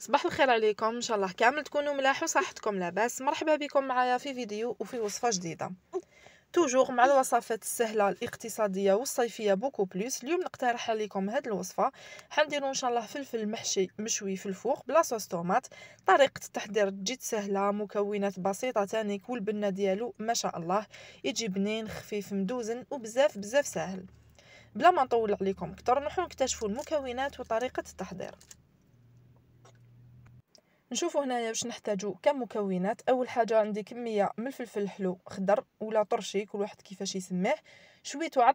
صباح الخير عليكم ان شاء الله كامل تكونوا ملاح وصحتكم لاباس مرحبا بكم معايا في فيديو وفي وصفه جديده توجور مع الوصفات السهله الاقتصاديه والصيفيه بوكو بلوس اليوم نقترح عليكم هذه الوصفه حنديروا ان شاء الله فلفل محشي مشوي في الفوق بلا صوص طوماط طريقه التحضير جد سهله مكونات بسيطه تانيك والبنه ديالو ما شاء الله يجي بنين خفيف مدوزن وبزاف بزاف ساهل بلا ما نطول عليكم اكثر نروحو نكتشفوا المكونات وطريقه التحضير نشوفوا هنايا باش نحتاجو كمكونات اول حاجه عندي كميه من الفلفل الحلو خضر ولا طرشي كل واحد كيفاش يسميه شويتو على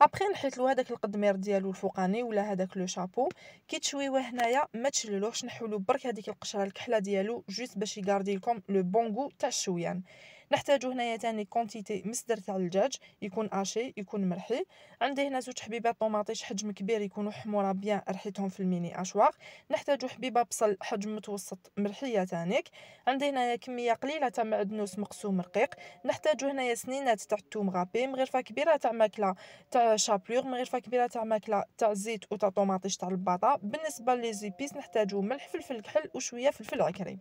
ابخي نحيتلو هذاك القدمير ديالو الفوقاني ولا هذاك لو شابو كي تشويوه هنايا ما تشللوهش نحولو برك هذيك القشره الكحله ديالو جوست باش يغاردي لكم لو بون غو تاع الشويان يعني. نحتاج هنايا تاني كونتيتي مصدر تاع الدجاج يكون اشي يكون مرحي عندي هنا زوج حبيبات طوماطيش حجم كبير يكونوا حموره بيان رحيتهم في الميني اشواغ نحتاج حبيبه بصل حجم متوسط مرحيه تانيك عندي هنايا كميه قليله تاع معدنوس مقسوم رقيق نحتاج هنايا سنينات تاع الثوم غابي مغرفه كبيره تاع ماكله تاع شابلور مغرفه كبيره تاع ماكله تاع الزيت وتاع طوماطيش تاع البطاطا بالنسبه لي زيبيس نحتاجو ملح فلفل كحل وشويه فلفل عكري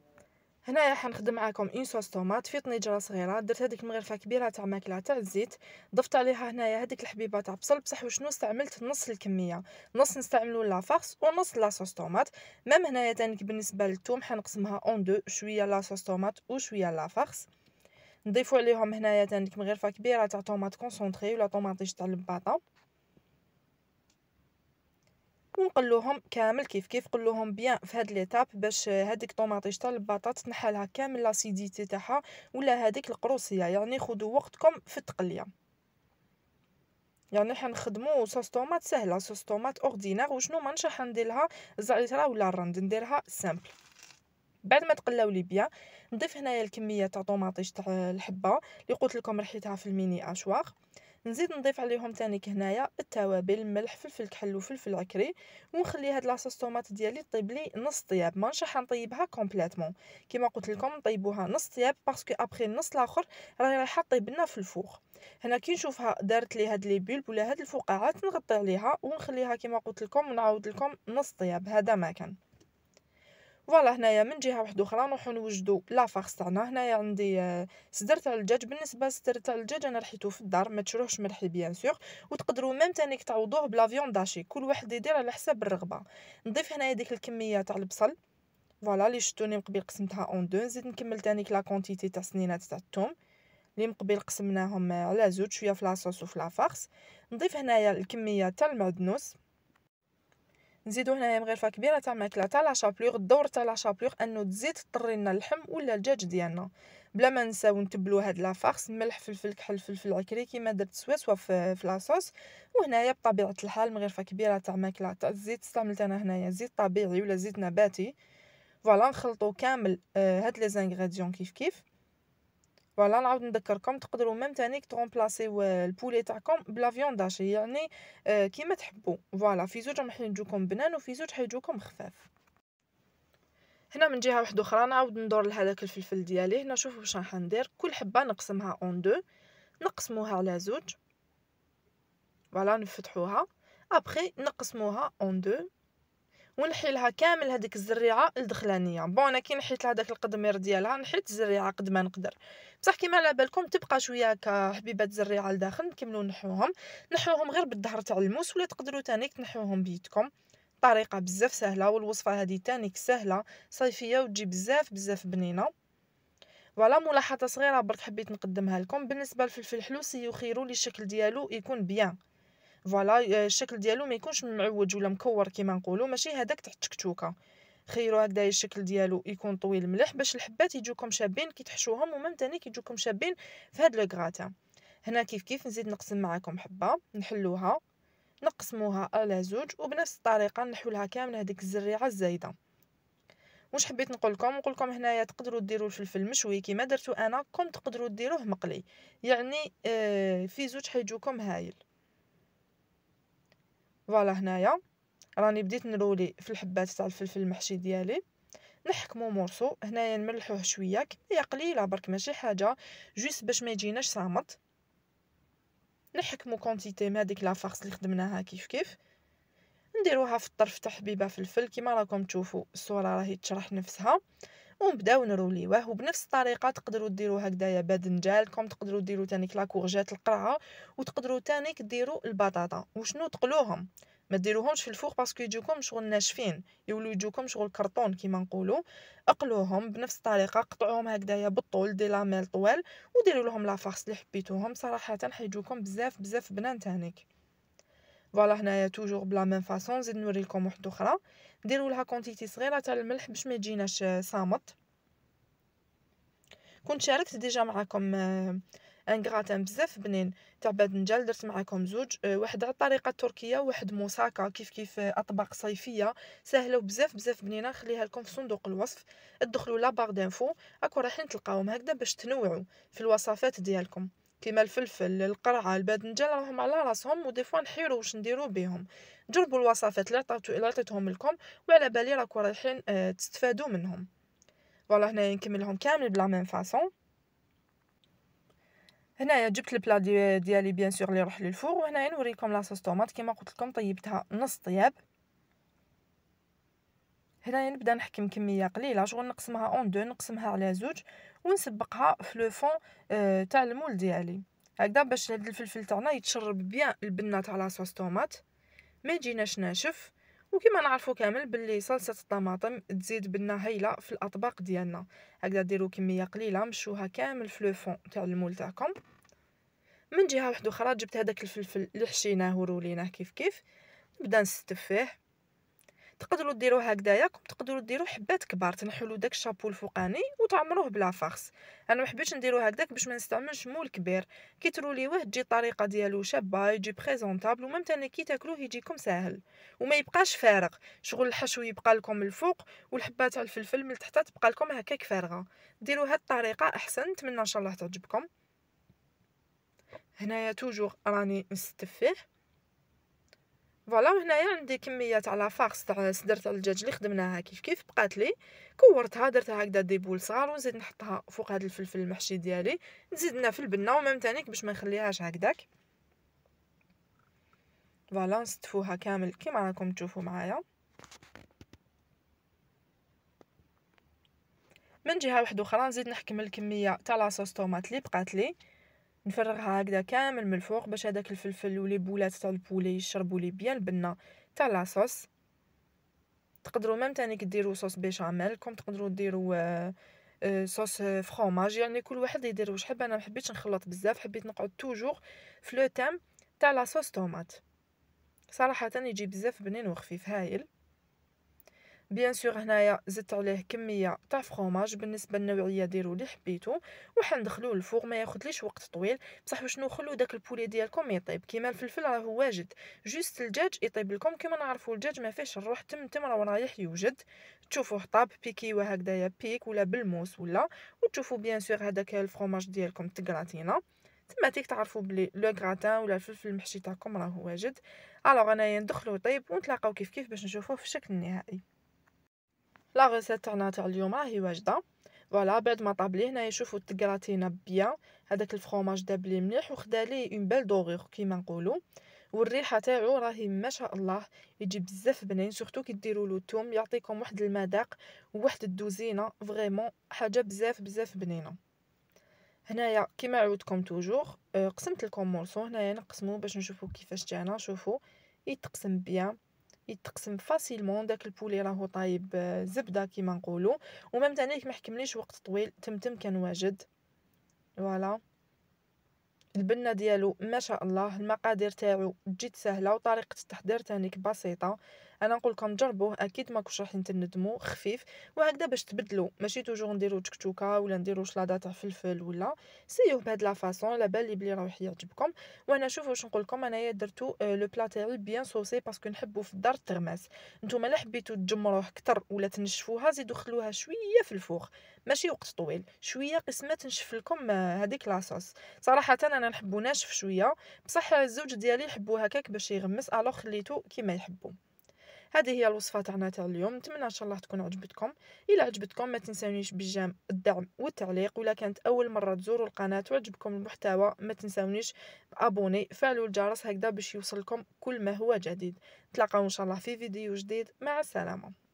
هنايا حنخدم معاكم اون صوص طوماط في طنجره صغيره درت هذيك المغرفه كبيره تاع ماكله تاع الزيت ضفت عليها هنايا هذيك الحبيبه تاع بصل بصح وشنو استعملت نص الكميه نص نستعملو لا فارس ونص لا صوص طوماط مام هنايا تانيك بالنسبه للثوم حنقسمها اون دو شويه لا صوص طوماط وشويه لا فارس نضيفوا عليهم هنايا تانيك مغرفه كبيره تاع طوماط كونسونطري ولا طوماطيش تاع البطاطا ونقلوهم كامل كيف كيف قلوهم بيان في هاد ليتاب باش هاديك طوماطيش تاع البطاط تنحلها كامل لاسيديتي تاعها ولا هاديك القروصيه يعني خدوا وقتكم في التقليه يعني حنخدمو صوص طوماط سهله صوص طوماط اوردينار وشنو ما نشرح نديرلها الزعتر ولا الرند نديرها سامبل بعد ما تقلاو لي بيان نضيف هنايا الكميه تاع طوماطيش تاع الحبه اللي قلت لكم رحيتها في الميني اشواغ نزيد نضيف عليهم تانيك هنايا التوابل ملح فلفل كحل وفلفل عكري ونخلي هاد لاصوص طوماط ديالي طيب لي نص طياب ما نشرح نطيبها كومبليتوم كيما قلت لكم نطيبوها نص طياب باسكو ابخي النص الاخر راهي رايحه طيب لنا في الفوق هنا كي نشوفها دارت لي هاد لي بولب ولا هاد الفقاعات نغطي عليها ونخليها كيما قلت لكم ونعاود لكم نص طياب هذا ما كان فوالا هنايا من جهه واحده اخرى نروحو نوجدو لا فارس تاعنا هنايا عندي آه، صدر تاع الدجاج بالنسبه لصدر تاع الدجاج انا رحيتو في الدار ما تشروهش مرحي بيان سور وتقدروا ميم تانيك تعوضوه فيون داشي كل واحد يدير على حساب الرغبه نضيف هنايا ديك الكميه تاع البصل فوالا لي شتوني مقبل قسمتها اون دو نزيد نكمل تانيك لا كونتيتي تاع سنينات تاع الثوم لي مقبل قسمناهم آه، على زوج شويه في لاصوص وفي لافارس نضيف هنايا الكميه تاع المعدنوس نزيدو هنايا مغرفه كبيره تاع ماكله تاع لا شابلوغ الدور تاع لا شابلوغ انه تزيد تطري لنا اللحم ولا الدجاج ديالنا بلا ما نساو نتبلو هاد لا فارس ملح فلفل كحل فلفل عكري كيما درت سوا في, في لاصوص وهنايا بطبيعه الحال مغرفه كبيره تاع ماكله تاع الزيت استعملت انا هنايا زيت طبيعي ولا زيت نباتي فوالا نخلطو كامل آه، هاد لي زانغريديون كيف كيف فوالا نعاود نذكركم تقدروا ميم تانيك تغومبلاسيو البولي تاعكم بلا فيون يعني كيما تحبوا فوالا في زوج راح يجوكم بنان وفي زوج حيجوكم خفاف هنا من جهه واحده اخرى نعاود ندور لهذاك الفلفل ديالي هنا شوفوا واش راح ندير كل حبه نقسمها اون دو نقسموها على زوج فوالا نفتحوها ابخي نقسموها اون دو ونحي لها كامل هذيك الزريعه الدخلانيه بون انا كي نحيت لها داك القدمير ديالها نحيت الزريعه قد ما نقدر بصح كيما على بالكم تبقى شويه كحبيبات زريعه لداخل نكملو نحوهم نحوهم غير بالظهر تاع الموس ولا تقدروا تانيك تنحوهم بيدكم طريقه بزاف سهله والوصفه هذه تانيك سهله صيفيه وتجي بزاف بزاف بنينه فوالا ملاحظه صغيره برك حبيت نقدمها لكم بالنسبه للفلفل الحلو سيخيروا لي الشكل ديالو يكون بيان فوالا آه، الشكل ديالو ما يكونش معوج ولا مكور كيما نقولوا ماشي هذاك تحت تكتوكه خيروا هكذا الشكل ديالو يكون طويل مليح باش الحبات يجوكم شابين كي تحشوهم ومام تاني كيجوكم شابين في هاد لو هنا كيف كيف نزيد نقسم معاكم حبه نحلوها نقسموها على زوج وبنفس الطريقه نحولها كامله هذيك الزريعه الزايده واش حبيت نقول لكم نقول لكم هنايا تقدروا ديروا الفلفل مشوي كيما درتو انا كون تقدروا ديروه مقلي يعني آه، في زوج حيجوكم هايل فوالا هنايا راني بديت نرولي في الحبات تاع الفلفل المحشي ديالي نحكمو مورسو هنايا نملحوه شويه هي قليله برك ماشي حاجه جوست باش ما يجيناش صامت نحكمو كونتيتي من هذيك لا فارس اللي خدمناها كيف كيف نديروها في الطرف تاع حبيبه فلفل كيما راكم تشوفوا الصوره راهي تشرح نفسها ونبداو نروليوه وبنفس الطريقه تقدروا ديروا هكذايا باذنجانكم تقدروا ديروا تانيك لا كورجيت القرعه وتقدروا تانيك ديروا البطاطا وشنو تقلوهم ما ديروهمش في الفوق باسكو يجوكم شغل ناشفين يولو يجوكم شغل كرتون كيما نقولوا اقلوهم بنفس الطريقه قطعوهم هكذايا بالطول دي لاميل طوال وديروا لهم لا فارس اللي حبيتوهم صراحه حيجوكم بزاف بزاف بنان تانيك فوالا هنايا توجور بلا ميم فاصون نزيد نوريكم وحده اخرى ديروا لها كونتيتي صغيره تاع الملح باش ما يجيناش آه، صامت كنت شاركت ديجا معكم ان غراتان بزاف بنين تاع باذنجان درت معكم زوج آه، واحد على الطريقه التركيه وواحد موساكا كيف كيف آه، اطباق صيفيه سهله وبزاف بزاف بنينه نخليها لكم في صندوق الوصف ادخلوا لا بار دانفو راكم رايحين تلقاوهم هكذا باش تنوعوا في الوصفات ديالكم كيما الفلفل القرعه الباذنجان راهم على راسهم ودي فوا نحيرو واش نديرو بهم جربوا الوصفات اللي عطيتو اللي عطيتهم لكم وعلى بالي راكم رايحين آه تستفادوا منهم فوالا هنايا نكملهم كامل بلا ميم فاصون هنايا جبت البلا ديالي بيان سور اللي يروح للفور وهنايا نوريكم لاصوص طوماط كيما قلت لكم طيبتها نص طياب هنايا نبدا نحكم كميه قليله شغل نقسمها اون دو نقسمها على زوج ونسبقها في لو فون آه، تاع المول ديالي هكذا باش هاد الفلفل تاعنا يتشرب بيان البنه تاع لاصوص طوماط ما يجيناش ناشف وكما نعرفو كامل باللي صلصه الطماطم تزيد بنه هايله في الاطباق ديالنا هكذا ديروا كميه قليله مشوها كامل في لو فون تاع المول تاعكم من جهه واحده اخرى جبت هذاك الفلفل اللي حشيناه وروليناه كيف كيف نبدا نستف فيه تقدروا ديروا هكذايا تقدروا ديروا حبات كبار تنحلوا داك الشابو الفوقاني وتعمروه بلا فخس انا ما حبيتش نديرو هكذاك باش ما نستعملش مول كبير كي تروليوه تجي الطريقه ديالو شابه يجي بريزونطابل ومام ثاني كي تاكلوه يجيكم ساهل وما يبقاش فارغ شغل الحشو يبقى لكم الفوق والحبات تاع الفلفل من تحت تبقى لكم هكاك فارغه ديروا هاد الطريقه احسن نتمنى ان شاء الله تعجبكم هنايا توجور راني نستفيه فوالا وهنايا عندي كميه تاع لافارس تاع صدر تاع الدجاج اللي خدمناها كيف كيف بقات لي كورتها درتها هكذا دي بول صغار ونزيد نحطها فوق هذا الفلفل المحشي ديالي نزيدنا في البنه ومام تانيك باش ما نخليهاش هكذاك فوالا نستفوها كامل كيما راكم تشوفوا معايا من جهه واحده اخرى نزيد نحكم الكميه تاع لاصوص طوماط اللي بقات لي نفرغها هكذا كامل من الفوق باش هذاك الفلفل ولي بولات تاع البولي يشربوا لي بيان البنه تاع لاصوص تقدروا ميم تانيك ديروا صوص بيشاميل كوم تقدروا ديروا صوص آه، آه، فخوماج يعني كل واحد يدير واش حب انا ما حبيتش نخلط بزاف حبيت نقعد توجور في لو تام تاع لاصوص طوماط صراحه يجي بزاف بنين وخفيف هايل بيان سور هنايا زدت عليه كميه تاع فرماج بالنسبه للنوعيه ديرو اللي حبيتو وحندخلو الفوق ما ياخذليش وقت طويل بصح باش نخلو داك البولي ديالكم يطيب كيما الفلفل راهو واجد جوست الدجاج يطيب لكم كيما نعرفوا الدجاج ما فيهش الروح تم تم راهو رايح يوجد تشوفوه طاب بيكي هكذايا بيك ولا بالموس ولا وتشوفوا بيان سور هذاك الفرماج ديالكم تكراتينا تيك تعرفوا بلي لو غراتان ولا الفلفل المحشي تاعكم راهو واجد الوغ انايا ندخلو طيب ونتلاقاو كيف كيف باش نشوفوه في الشكل النهائي لا ريسيت تاعنا تاع اليوم راهي واجده فوالا بعد ما طابلي هنايا شوفوا تقراتينا بيان هذاك الفرماج داب لي مليح وخدا لي اون بيل دوغور كيما نقولوا والريحه تاعو راهي ما شاء الله يجي بزاف بنين سورتو كي ديروا له الثوم يعطيكم واحد المذاق وواحد الدوزينه فريمون حاجه بزاف بزاف بنينه هنايا كيما عودكم توجور آه، قسمت لكم مورسو هنايا نقسمو باش نشوفو كيفاش جانا شوفو يتقسم بيان يتقسم فاسيلمون داك البولي راهو طايب آه، زبده كيما نقولوا ومام تاني ما حكمليش وقت طويل تمتم كان واجد فوالا البنه ديالو ما شاء الله المقادير تاعو جد سهله وطريقه التحضير تانيك بسيطه انا نقول لكم جربوه اكيد ماكوش راح تندموا خفيف وهكذا باش تبدلوا ماشي توجور نديرو تكتوكه ولا نديرو شلاضه تاع فلفل ولا سيوه بهاد لا فاصون على بالي بلي راه يعجبكم وانا شوفوا واش نقول لكم انايا درتو آه، لو بلا تاعي بيان صوصي باسكو نحبو في الدار تغماس نتوما لا حبيتو تجمروه كتر ولا تنشفوها زيدو خلوها شويه في الفوخ ماشي وقت طويل شويه قسمه تنشف لكم هذيك آه، لاصوص صراحه انا نحبو ناشف شويه بصح الزوج ديالي يحبو هكاك باش يغمس الو خليتو كيما يحبو هذه هي الوصفه تاعنا تاع اليوم نتمنى ان شاء الله تكون عجبتكم الا عجبتكم ما تنسونيش بالجام الدعم والتعليق ولا كانت اول مره تزوروا القناه وعجبكم المحتوى ما تنسونيش ابوني فعلوا الجرس هكذا باش يوصلكم كل ما هو جديد نتلاقاو ان شاء الله في فيديو جديد مع السلامه